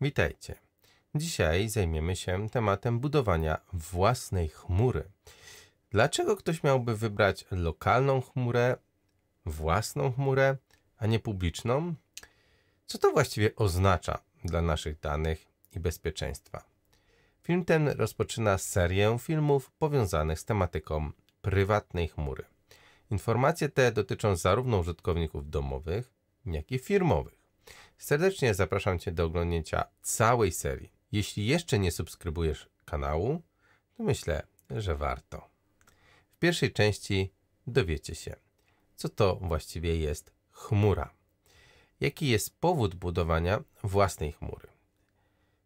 Witajcie. Dzisiaj zajmiemy się tematem budowania własnej chmury. Dlaczego ktoś miałby wybrać lokalną chmurę, własną chmurę, a nie publiczną? Co to właściwie oznacza dla naszych danych i bezpieczeństwa? Film ten rozpoczyna serię filmów powiązanych z tematyką prywatnej chmury. Informacje te dotyczą zarówno użytkowników domowych, jak i firmowych. Serdecznie zapraszam Cię do oglądnięcia całej serii. Jeśli jeszcze nie subskrybujesz kanału, to myślę, że warto. W pierwszej części dowiecie się, co to właściwie jest chmura, jaki jest powód budowania własnej chmury,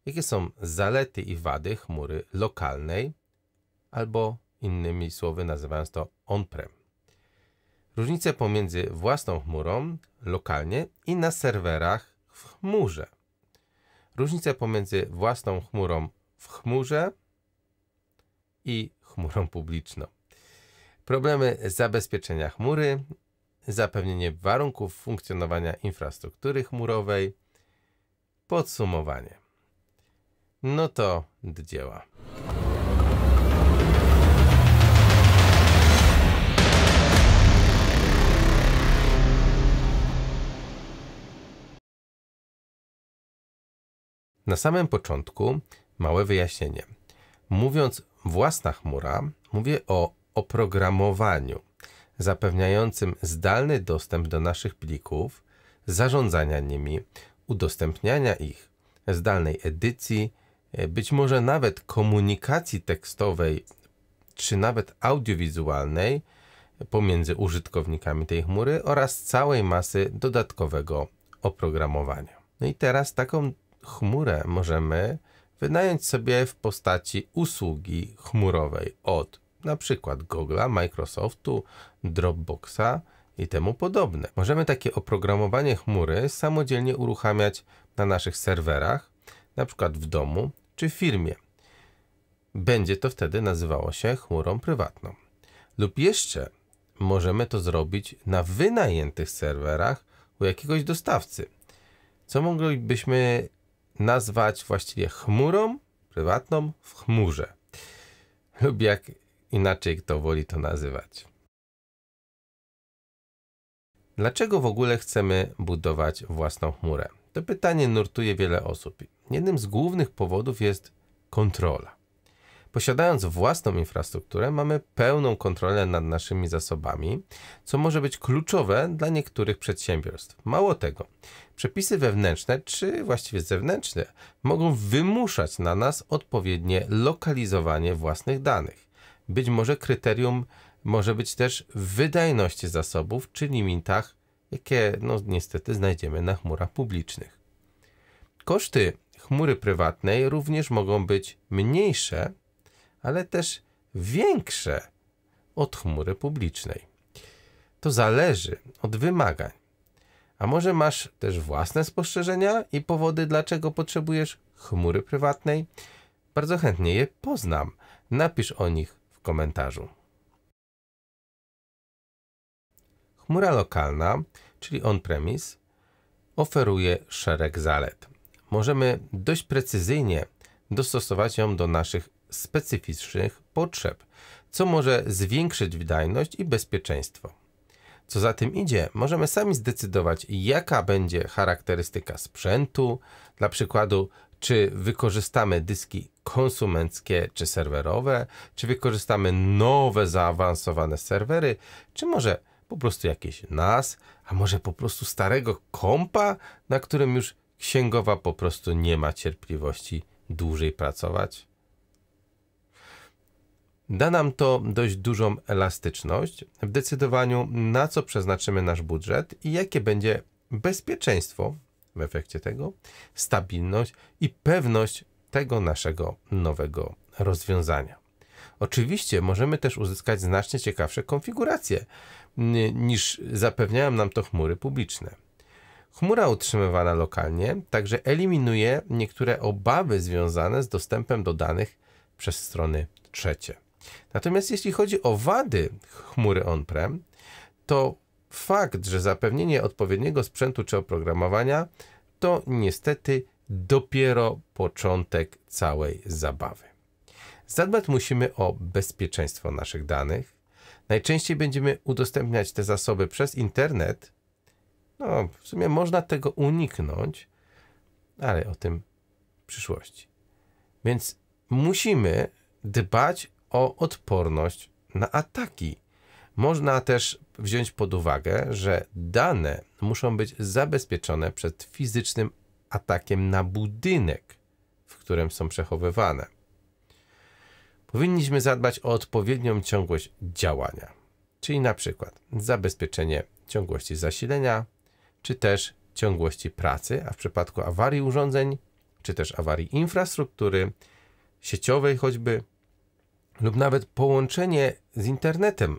jakie są zalety i wady chmury lokalnej, albo innymi słowy nazywając to on-prem. Różnice pomiędzy własną chmurą lokalnie i na serwerach w chmurze. Różnica pomiędzy własną chmurą w chmurze i chmurą publiczną. Problemy zabezpieczenia chmury, zapewnienie warunków funkcjonowania infrastruktury chmurowej. Podsumowanie. No to do dzieła. Na samym początku małe wyjaśnienie. Mówiąc własna chmura, mówię o oprogramowaniu zapewniającym zdalny dostęp do naszych plików, zarządzania nimi, udostępniania ich, zdalnej edycji, e, być może nawet komunikacji tekstowej czy nawet audiowizualnej pomiędzy użytkownikami tej chmury oraz całej masy dodatkowego oprogramowania. No i teraz taką chmurę możemy wynająć sobie w postaci usługi chmurowej od na przykład Google'a, Microsoftu, Dropboxa i temu podobne. Możemy takie oprogramowanie chmury samodzielnie uruchamiać na naszych serwerach, na przykład w domu czy w firmie. Będzie to wtedy nazywało się chmurą prywatną. Lub jeszcze możemy to zrobić na wynajętych serwerach u jakiegoś dostawcy. Co moglibyśmy nazwać właściwie chmurą prywatną w chmurze. Lub jak inaczej kto woli to nazywać. Dlaczego w ogóle chcemy budować własną chmurę? To pytanie nurtuje wiele osób. Jednym z głównych powodów jest kontrola. Posiadając własną infrastrukturę, mamy pełną kontrolę nad naszymi zasobami, co może być kluczowe dla niektórych przedsiębiorstw. Mało tego, przepisy wewnętrzne, czy właściwie zewnętrzne, mogą wymuszać na nas odpowiednie lokalizowanie własnych danych. Być może kryterium może być też wydajności zasobów czy limitach, jakie no, niestety znajdziemy na chmurach publicznych. Koszty chmury prywatnej również mogą być mniejsze ale też większe od chmury publicznej. To zależy od wymagań. A może masz też własne spostrzeżenia i powody, dlaczego potrzebujesz chmury prywatnej? Bardzo chętnie je poznam. Napisz o nich w komentarzu. Chmura lokalna, czyli on-premise, oferuje szereg zalet. Możemy dość precyzyjnie dostosować ją do naszych specyficznych potrzeb, co może zwiększyć wydajność i bezpieczeństwo. Co za tym idzie, możemy sami zdecydować, jaka będzie charakterystyka sprzętu, dla przykładu, czy wykorzystamy dyski konsumenckie czy serwerowe, czy wykorzystamy nowe zaawansowane serwery, czy może po prostu jakieś NAS, a może po prostu starego kompa, na którym już księgowa po prostu nie ma cierpliwości dłużej pracować? Da nam to dość dużą elastyczność w decydowaniu, na co przeznaczymy nasz budżet i jakie będzie bezpieczeństwo w efekcie tego, stabilność i pewność tego naszego nowego rozwiązania. Oczywiście możemy też uzyskać znacznie ciekawsze konfiguracje niż zapewniają nam to chmury publiczne. Chmura utrzymywana lokalnie także eliminuje niektóre obawy związane z dostępem do danych przez strony trzecie. Natomiast jeśli chodzi o wady chmury on-prem, to fakt, że zapewnienie odpowiedniego sprzętu czy oprogramowania to niestety dopiero początek całej zabawy. Zadbać musimy o bezpieczeństwo naszych danych. Najczęściej będziemy udostępniać te zasoby przez internet. No, w sumie można tego uniknąć, ale o tym w przyszłości. Więc musimy dbać o odporność na ataki. Można też wziąć pod uwagę, że dane muszą być zabezpieczone przed fizycznym atakiem na budynek, w którym są przechowywane. Powinniśmy zadbać o odpowiednią ciągłość działania, czyli na przykład zabezpieczenie ciągłości zasilenia, czy też ciągłości pracy, a w przypadku awarii urządzeń, czy też awarii infrastruktury sieciowej choćby, lub nawet połączenie z internetem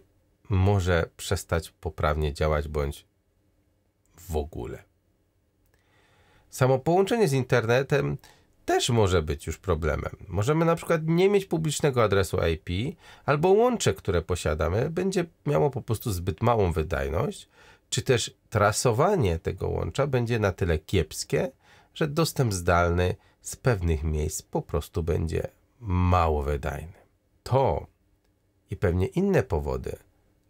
może przestać poprawnie działać bądź w ogóle. Samo połączenie z internetem też może być już problemem. Możemy na przykład nie mieć publicznego adresu IP, albo łącze, które posiadamy, będzie miało po prostu zbyt małą wydajność, czy też trasowanie tego łącza będzie na tyle kiepskie, że dostęp zdalny z pewnych miejsc po prostu będzie mało wydajny. To i pewnie inne powody,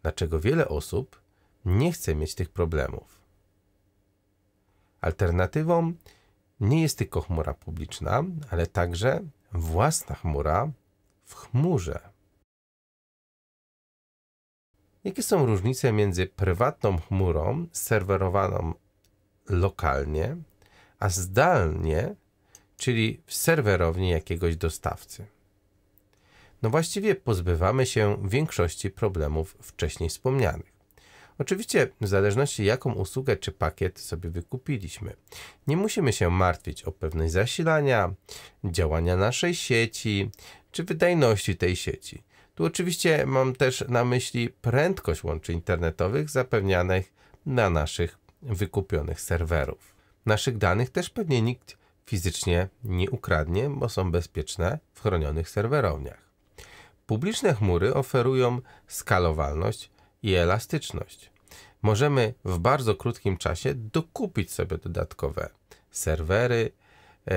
dlaczego wiele osób nie chce mieć tych problemów. Alternatywą nie jest tylko chmura publiczna, ale także własna chmura w chmurze. Jakie są różnice między prywatną chmurą serwerowaną lokalnie, a zdalnie, czyli w serwerowni jakiegoś dostawcy? No właściwie pozbywamy się większości problemów wcześniej wspomnianych. Oczywiście w zależności jaką usługę czy pakiet sobie wykupiliśmy. Nie musimy się martwić o pewność zasilania, działania naszej sieci czy wydajności tej sieci. Tu oczywiście mam też na myśli prędkość łączy internetowych zapewnianych na naszych wykupionych serwerów. Naszych danych też pewnie nikt fizycznie nie ukradnie, bo są bezpieczne w chronionych serwerowniach. Publiczne chmury oferują skalowalność i elastyczność. Możemy w bardzo krótkim czasie dokupić sobie dodatkowe serwery, e,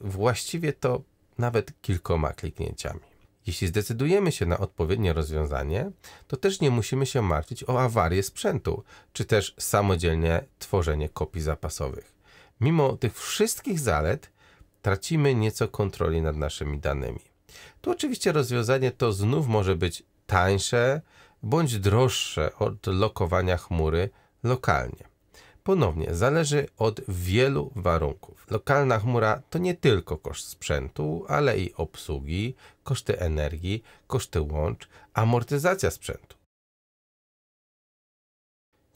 właściwie to nawet kilkoma kliknięciami. Jeśli zdecydujemy się na odpowiednie rozwiązanie, to też nie musimy się martwić o awarię sprzętu, czy też samodzielnie tworzenie kopii zapasowych. Mimo tych wszystkich zalet, tracimy nieco kontroli nad naszymi danymi. Tu oczywiście rozwiązanie to znów może być tańsze bądź droższe od lokowania chmury lokalnie. Ponownie zależy od wielu warunków. Lokalna chmura to nie tylko koszt sprzętu, ale i obsługi, koszty energii, koszty łącz, amortyzacja sprzętu.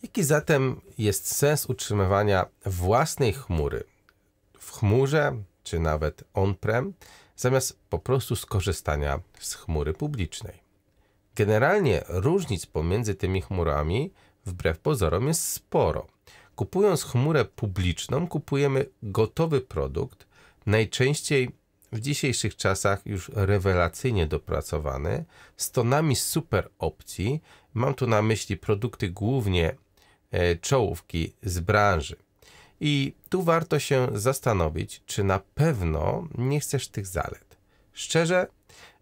Jaki zatem jest sens utrzymywania własnej chmury w chmurze czy nawet on-prem? zamiast po prostu skorzystania z chmury publicznej. Generalnie różnic pomiędzy tymi chmurami, wbrew pozorom, jest sporo. Kupując chmurę publiczną, kupujemy gotowy produkt, najczęściej w dzisiejszych czasach już rewelacyjnie dopracowany, z tonami super opcji. Mam tu na myśli produkty głównie e, czołówki z branży i tu warto się zastanowić, czy na pewno nie chcesz tych zalet. Szczerze,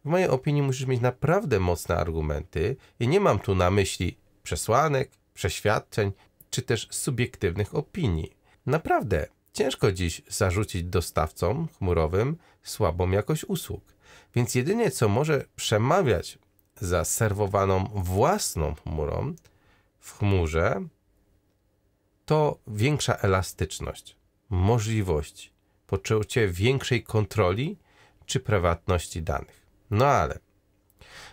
w mojej opinii musisz mieć naprawdę mocne argumenty i nie mam tu na myśli przesłanek, przeświadczeń czy też subiektywnych opinii. Naprawdę, ciężko dziś zarzucić dostawcom chmurowym słabą jakość usług. Więc jedynie co może przemawiać za serwowaną własną chmurą w chmurze to większa elastyczność, możliwości, poczucie większej kontroli czy prywatności danych. No ale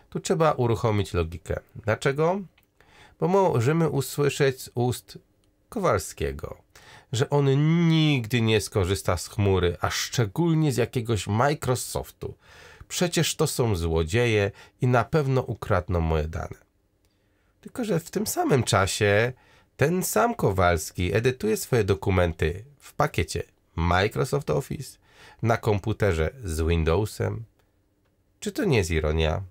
tu trzeba uruchomić logikę. Dlaczego? Bo możemy usłyszeć z ust Kowalskiego, że on nigdy nie skorzysta z chmury, a szczególnie z jakiegoś Microsoftu. Przecież to są złodzieje i na pewno ukradną moje dane. Tylko, że w tym samym czasie ten sam Kowalski edytuje swoje dokumenty w pakiecie Microsoft Office, na komputerze z Windowsem. Czy to nie jest ironia?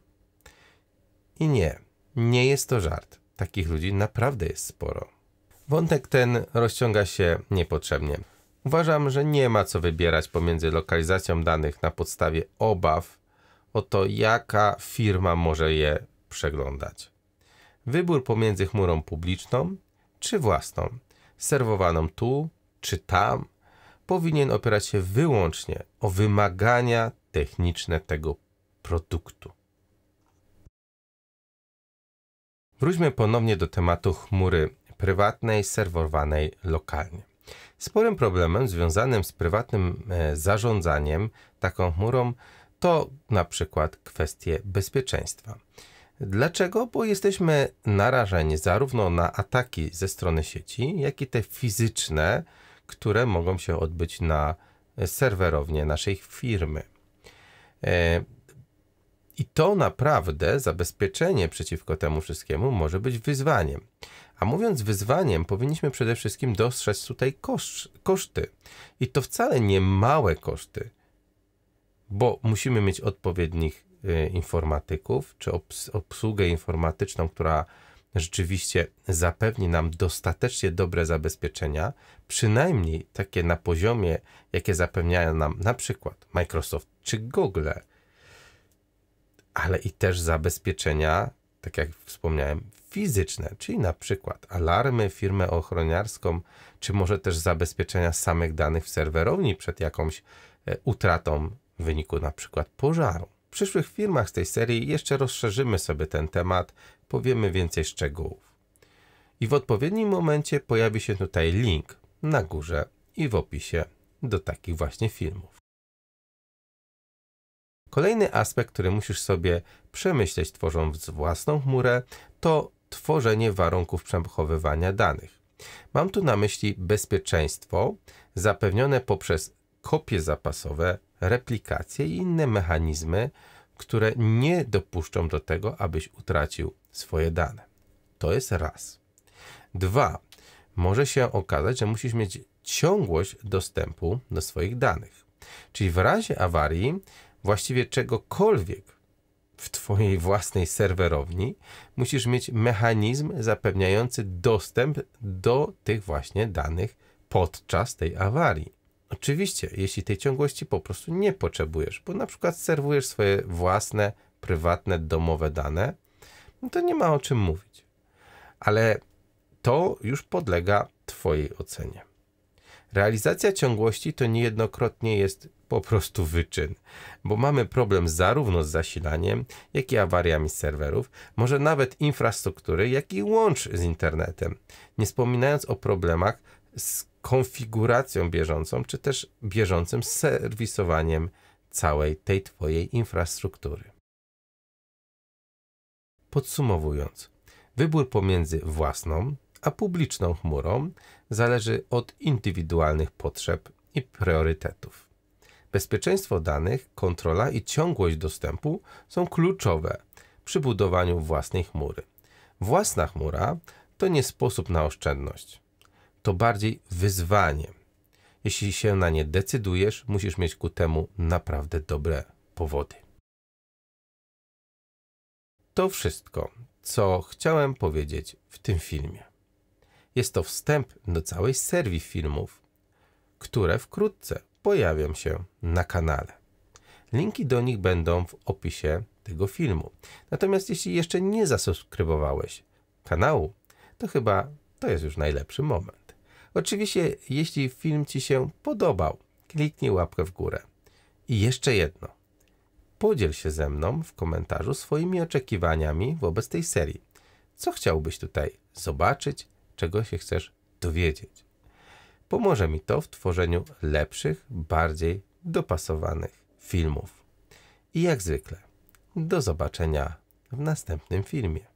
I nie, nie jest to żart. Takich ludzi naprawdę jest sporo. Wątek ten rozciąga się niepotrzebnie. Uważam, że nie ma co wybierać pomiędzy lokalizacją danych na podstawie obaw o to, jaka firma może je przeglądać. Wybór pomiędzy chmurą publiczną czy własną, serwowaną tu czy tam, powinien opierać się wyłącznie o wymagania techniczne tego produktu. Wróćmy ponownie do tematu chmury prywatnej, serwowanej lokalnie. Sporym problemem związanym z prywatnym e, zarządzaniem taką chmurą to na przykład kwestie bezpieczeństwa. Dlaczego? Bo jesteśmy narażeni zarówno na ataki ze strony sieci, jak i te fizyczne, które mogą się odbyć na serwerownie naszej firmy. E, I to naprawdę zabezpieczenie przeciwko temu wszystkiemu może być wyzwaniem. A mówiąc wyzwaniem, powinniśmy przede wszystkim dostrzec tutaj koszty. I to wcale nie małe koszty, bo musimy mieć odpowiednich Y, informatyków, czy obsługę informatyczną, która rzeczywiście zapewni nam dostatecznie dobre zabezpieczenia, przynajmniej takie na poziomie, jakie zapewniają nam na przykład Microsoft czy Google, ale i też zabezpieczenia, tak jak wspomniałem, fizyczne, czyli na przykład alarmy, firmę ochroniarską, czy może też zabezpieczenia samych danych w serwerowni przed jakąś e, utratą w wyniku na przykład pożaru przyszłych filmach z tej serii jeszcze rozszerzymy sobie ten temat, powiemy więcej szczegółów. I w odpowiednim momencie pojawi się tutaj link na górze i w opisie do takich właśnie filmów. Kolejny aspekt, który musisz sobie przemyśleć tworząc własną chmurę, to tworzenie warunków przechowywania danych. Mam tu na myśli bezpieczeństwo zapewnione poprzez kopie zapasowe replikację i inne mechanizmy, które nie dopuszczą do tego, abyś utracił swoje dane. To jest raz. Dwa, może się okazać, że musisz mieć ciągłość dostępu do swoich danych. Czyli w razie awarii, właściwie czegokolwiek w Twojej własnej serwerowni, musisz mieć mechanizm zapewniający dostęp do tych właśnie danych podczas tej awarii. Oczywiście, jeśli tej ciągłości po prostu nie potrzebujesz, bo na przykład serwujesz swoje własne, prywatne, domowe dane, no to nie ma o czym mówić. Ale to już podlega Twojej ocenie. Realizacja ciągłości to niejednokrotnie jest po prostu wyczyn, bo mamy problem zarówno z zasilaniem, jak i awariami serwerów, może nawet infrastruktury, jak i łącz z internetem. Nie wspominając o problemach z konfiguracją bieżącą, czy też bieżącym serwisowaniem całej tej Twojej infrastruktury. Podsumowując, wybór pomiędzy własną a publiczną chmurą zależy od indywidualnych potrzeb i priorytetów. Bezpieczeństwo danych, kontrola i ciągłość dostępu są kluczowe przy budowaniu własnej chmury. Własna chmura to nie sposób na oszczędność to bardziej wyzwanie. Jeśli się na nie decydujesz, musisz mieć ku temu naprawdę dobre powody. To wszystko, co chciałem powiedzieć w tym filmie. Jest to wstęp do całej serii filmów, które wkrótce pojawią się na kanale. Linki do nich będą w opisie tego filmu. Natomiast jeśli jeszcze nie zasubskrybowałeś kanału, to chyba to jest już najlepszy moment. Oczywiście, jeśli film Ci się podobał, kliknij łapkę w górę. I jeszcze jedno. Podziel się ze mną w komentarzu swoimi oczekiwaniami wobec tej serii. Co chciałbyś tutaj zobaczyć, czego się chcesz dowiedzieć? Pomoże mi to w tworzeniu lepszych, bardziej dopasowanych filmów. I jak zwykle, do zobaczenia w następnym filmie.